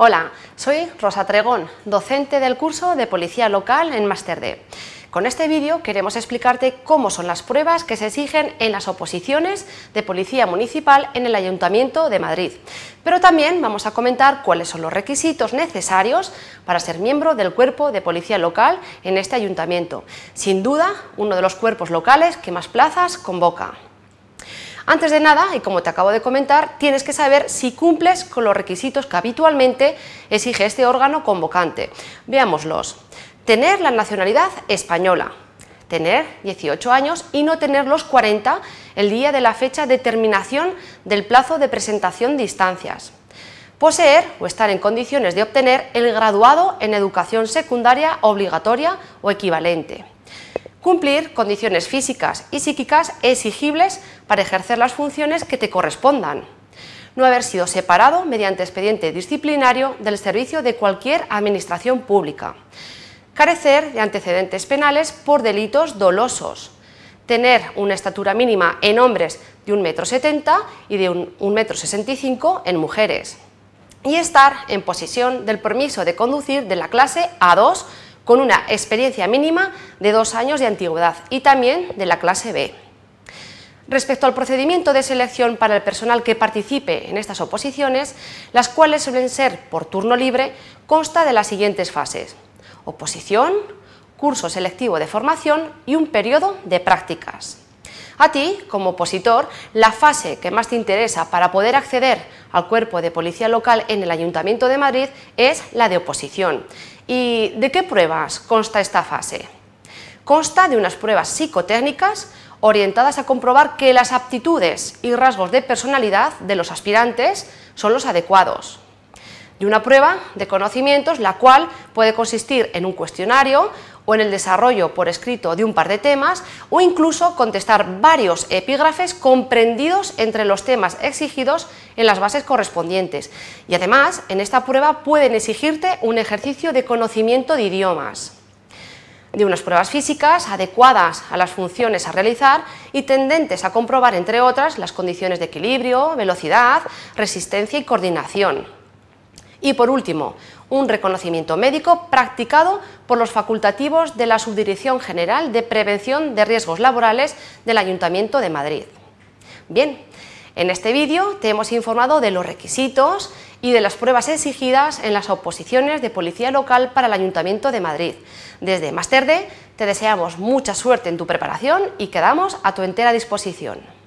Hola, soy Rosa Tregón, docente del curso de Policía Local en Máster D. Con este vídeo queremos explicarte cómo son las pruebas que se exigen en las oposiciones de Policía Municipal en el Ayuntamiento de Madrid. Pero también vamos a comentar cuáles son los requisitos necesarios para ser miembro del cuerpo de Policía Local en este Ayuntamiento. Sin duda, uno de los cuerpos locales que más plazas convoca. Antes de nada, y como te acabo de comentar, tienes que saber si cumples con los requisitos que habitualmente exige este órgano convocante. Veámoslos. Tener la nacionalidad española, tener 18 años y no tener los 40 el día de la fecha de terminación del plazo de presentación de instancias. Poseer o estar en condiciones de obtener el graduado en educación secundaria obligatoria o equivalente. Cumplir condiciones físicas y psíquicas exigibles para ejercer las funciones que te correspondan. No haber sido separado mediante expediente disciplinario del servicio de cualquier administración pública. Carecer de antecedentes penales por delitos dolosos. Tener una estatura mínima en hombres de 1,70 m y de 1,65 m en mujeres. Y estar en posesión del permiso de conducir de la clase A2 con una experiencia mínima de dos años de antigüedad y también de la clase B. Respecto al procedimiento de selección para el personal que participe en estas oposiciones, las cuales suelen ser por turno libre, consta de las siguientes fases. Oposición, curso selectivo de formación y un periodo de prácticas. A ti, como opositor, la fase que más te interesa para poder acceder al cuerpo de policía local en el Ayuntamiento de Madrid es la de oposición. ¿Y de qué pruebas consta esta fase? Consta de unas pruebas psicotécnicas orientadas a comprobar que las aptitudes y rasgos de personalidad de los aspirantes son los adecuados, de una prueba de conocimientos, la cual puede consistir en un cuestionario o en el desarrollo por escrito de un par de temas o incluso contestar varios epígrafes comprendidos entre los temas exigidos en las bases correspondientes. Y además, en esta prueba pueden exigirte un ejercicio de conocimiento de idiomas de unas pruebas físicas adecuadas a las funciones a realizar y tendentes a comprobar, entre otras, las condiciones de equilibrio, velocidad, resistencia y coordinación. Y por último, un reconocimiento médico practicado por los facultativos de la Subdirección General de Prevención de Riesgos Laborales del Ayuntamiento de Madrid. Bien, en este vídeo te hemos informado de los requisitos y de las pruebas exigidas en las oposiciones de Policía Local para el Ayuntamiento de Madrid. Desde más tarde te deseamos mucha suerte en tu preparación y quedamos a tu entera disposición.